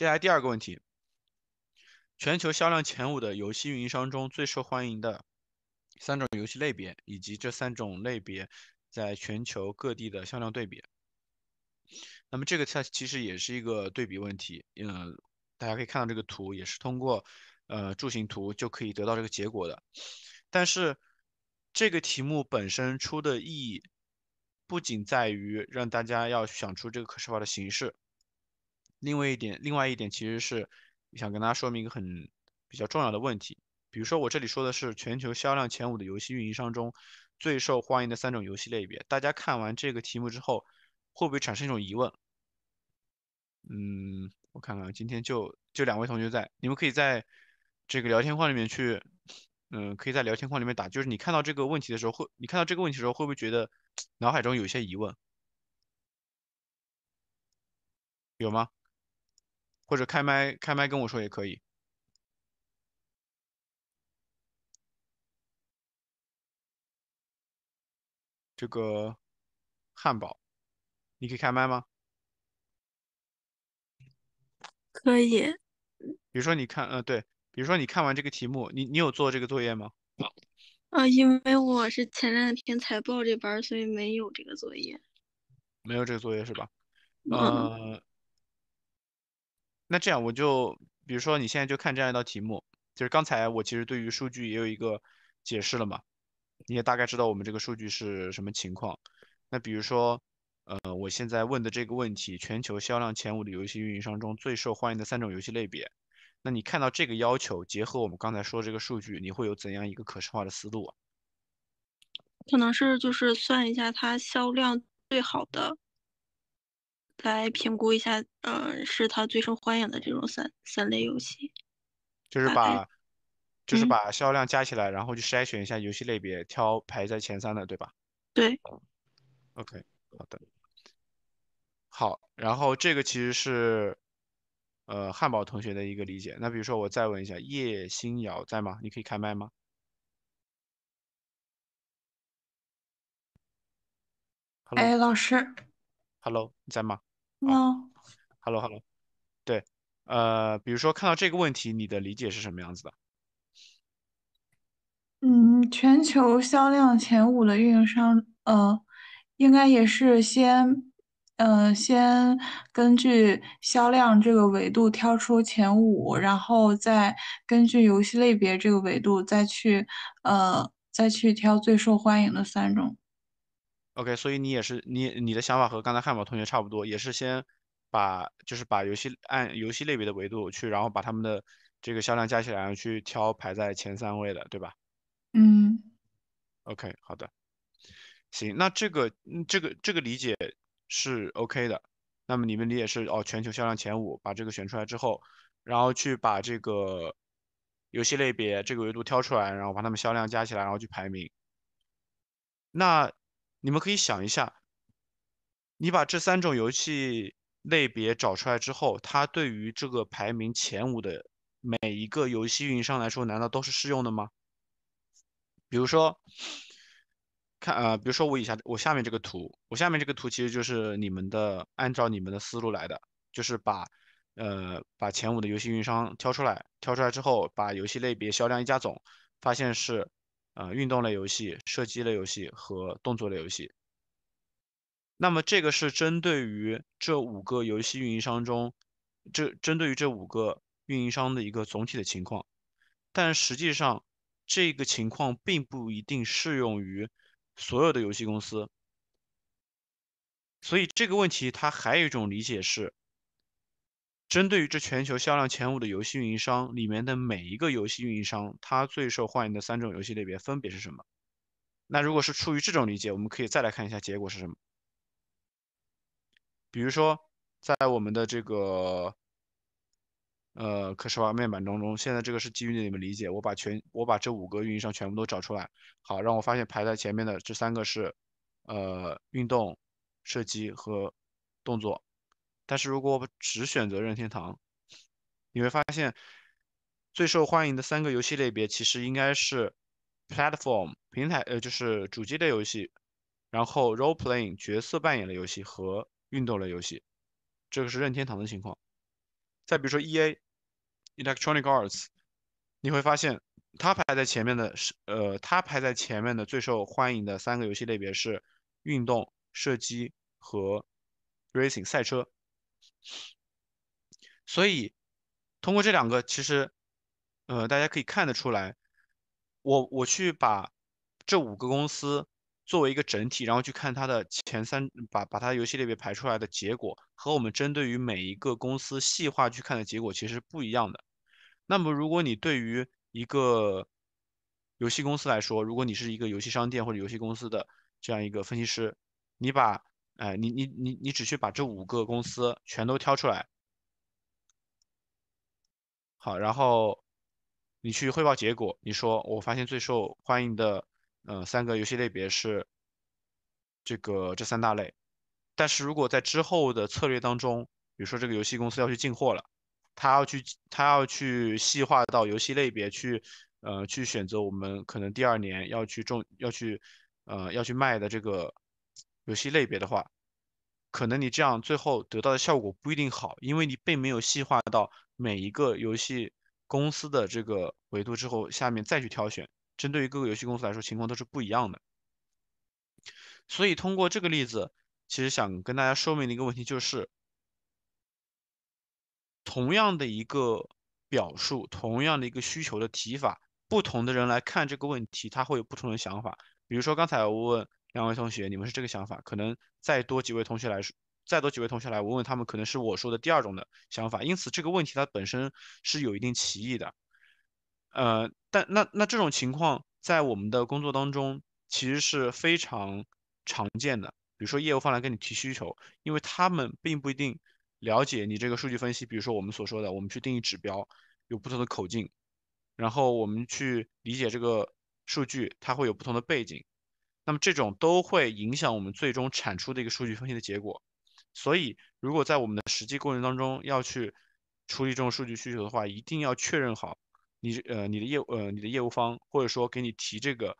接下来第二个问题，全球销量前五的游戏运营商中最受欢迎的三种游戏类别，以及这三种类别在全球各地的销量对比。那么这个它其实也是一个对比问题，嗯，大家可以看到这个图，也是通过呃柱形图就可以得到这个结果的。但是这个题目本身出的意义，不仅在于让大家要想出这个可视化的形式。另外一点，另外一点其实是想跟大家说明一个很比较重要的问题。比如说我这里说的是全球销量前五的游戏运营商中最受欢迎的三种游戏类别。大家看完这个题目之后，会不会产生一种疑问？嗯，我看看，今天就就两位同学在，你们可以在这个聊天框里面去，嗯，可以在聊天框里面打。就是你看到这个问题的时候，会你看到这个问题的时候，会不会觉得脑海中有一些疑问？有吗？或者开麦开麦跟我说也可以。这个汉堡，你可以开麦吗？可以。比如说你看，呃，对，比如说你看完这个题目，你你有做这个作业吗？啊，因为我是前两天才报这班，所以没有这个作业。没有这个作业是吧？嗯。那这样我就，比如说你现在就看这样一道题目，就是刚才我其实对于数据也有一个解释了嘛，你也大概知道我们这个数据是什么情况。那比如说，呃，我现在问的这个问题，全球销量前五的游戏运营商中最受欢迎的三种游戏类别，那你看到这个要求，结合我们刚才说这个数据，你会有怎样一个可视化的思路啊？可能是就是算一下它销量最好的。来评估一下，嗯，是它最受欢迎的这种三三类游戏，就是把就是把销量加起来，然后筛选一下游戏类别，挑排在前三的，对吧？对。OK，好的，好。然后这个其实是，呃，汉堡同学的一个理解。那比如说，我再问一下，叶星瑶在吗？你可以开麦吗？Hello。哎，老师。Hello，你在吗？啊，Hello，Hello，对，呃，比如说看到这个问题，你的理解是什么样子的？嗯，全球销量前五的运营商，呃，应该也是先，呃，先根据销量这个维度挑出前五，然后再根据游戏类别这个维度再去，呃，再去挑最受欢迎的三种。OK，所以你也是你你的想法和刚才汉堡同学差不多，也是先把就是把游戏按游戏类别的维度去，然后把他们的这个销量加起来，然后去挑排在前三位的，对吧？嗯。OK，好的。行，那这个这个这个理解是 OK 的。那么你们理解是哦，全球销量前五，把这个选出来之后，然后去把这个游戏类别这个维度挑出来，然后把他们销量加起来，然后去排名。那。你们可以想一下，你把这三种游戏类别找出来之后，它对于这个排名前五的每一个游戏运营商来说，难道都是适用的吗？比如说，看，呃，比如说我以下我下面这个图，我下面这个图其实就是你们的按照你们的思路来的，就是把，呃，把前五的游戏运营商挑出来，挑出来之后，把游戏类别销量一加总，发现是。啊，运动类游戏、射击类游戏和动作类游戏。那么这个是针对于这五个游戏运营商中，这针对于这五个运营商的一个总体的情况。但实际上，这个情况并不一定适用于所有的游戏公司。所以这个问题它还有一种理解是。针对于这全球销量前五的游戏运营商里面的每一个游戏运营商，它最受欢迎的三种游戏类别分别是什么？那如果是出于这种理解，我们可以再来看一下结果是什么。比如说，在我们的这个呃可视化面板当中，现在这个是基于你们理解，我把全我把这五个运营商全部都找出来，好，让我发现排在前面的这三个是呃运动、射击和动作。但是如果只选择任天堂，你会发现最受欢迎的三个游戏类别其实应该是 platform 平台呃就是主机类游戏，然后 role playing 角色扮演类游戏和运动类游戏，这个是任天堂的情况。再比如说 E A Electronic Arts，你会发现它排在前面的是呃它排在前面的最受欢迎的三个游戏类别是运动射击和 racing 赛车。所以，通过这两个，其实，呃，大家可以看得出来，我我去把这五个公司作为一个整体，然后去看它的前三，把把它游戏类别排出来的结果，和我们针对于每一个公司细化去看的结果其实不一样的。那么，如果你对于一个游戏公司来说，如果你是一个游戏商店或者游戏公司的这样一个分析师，你把哎，你你你你只需把这五个公司全都挑出来，好，然后你去汇报结果。你说，我发现最受欢迎的，呃，三个游戏类别是这个这三大类。但是如果在之后的策略当中，比如说这个游戏公司要去进货了，他要去他要去细化到游戏类别去，呃，去选择我们可能第二年要去中要去，呃，要去卖的这个。游戏类别的话，可能你这样最后得到的效果不一定好，因为你并没有细化到每一个游戏公司的这个维度之后，下面再去挑选。针对于各个游戏公司来说，情况都是不一样的。所以通过这个例子，其实想跟大家说明的一个问题就是，同样的一个表述，同样的一个需求的提法，不同的人来看这个问题，他会有不同的想法。比如说刚才我问。两位同学，你们是这个想法，可能再多几位同学来说，再多几位同学来问问他们，可能是我说的第二种的想法。因此，这个问题它本身是有一定歧义的。呃，但那那这种情况在我们的工作当中其实是非常常见的。比如说业务方来跟你提需求，因为他们并不一定了解你这个数据分析。比如说我们所说的，我们去定义指标有不同的口径，然后我们去理解这个数据，它会有不同的背景。那么这种都会影响我们最终产出的一个数据分析的结果，所以如果在我们的实际过程当中要去处理这种数据需求的话，一定要确认好你呃你的业呃你的业务方或者说给你提这个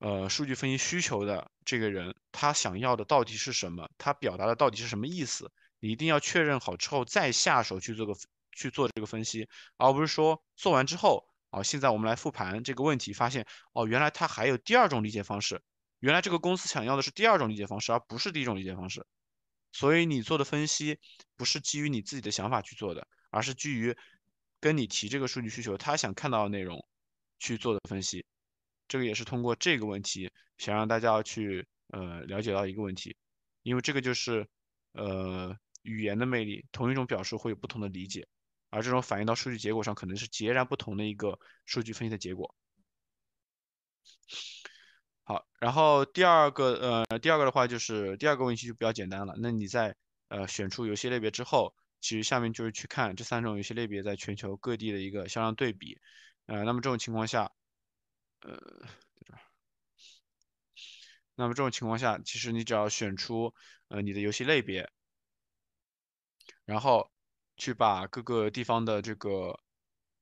呃数据分析需求的这个人他想要的到底是什么，他表达的到底是什么意思，你一定要确认好之后再下手去做个去做这个分析，而不是说做完之后。好，现在我们来复盘这个问题，发现哦，原来他还有第二种理解方式，原来这个公司想要的是第二种理解方式，而不是第一种理解方式。所以你做的分析不是基于你自己的想法去做的，而是基于跟你提这个数据需求，他想看到的内容去做的分析。这个也是通过这个问题想让大家去呃了解到一个问题，因为这个就是呃语言的魅力，同一种表述会有不同的理解。而这种反映到数据结果上，可能是截然不同的一个数据分析的结果。好，然后第二个，呃，第二个的话就是第二个问题就比较简单了。那你在呃选出游戏类别之后，其实下面就是去看这三种游戏类别在全球各地的一个销量对比。呃，那么这种情况下，呃，那么这种情况下，其实你只要选出呃你的游戏类别，然后。去把各个地方的这个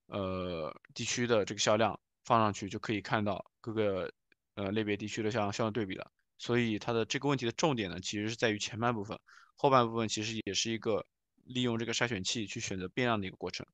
呃地区的这个销量放上去，就可以看到各个呃类别地区的销量销量对比了。所以它的这个问题的重点呢，其实是在于前半部分，后半部分其实也是一个利用这个筛选器去选择变量的一个过程。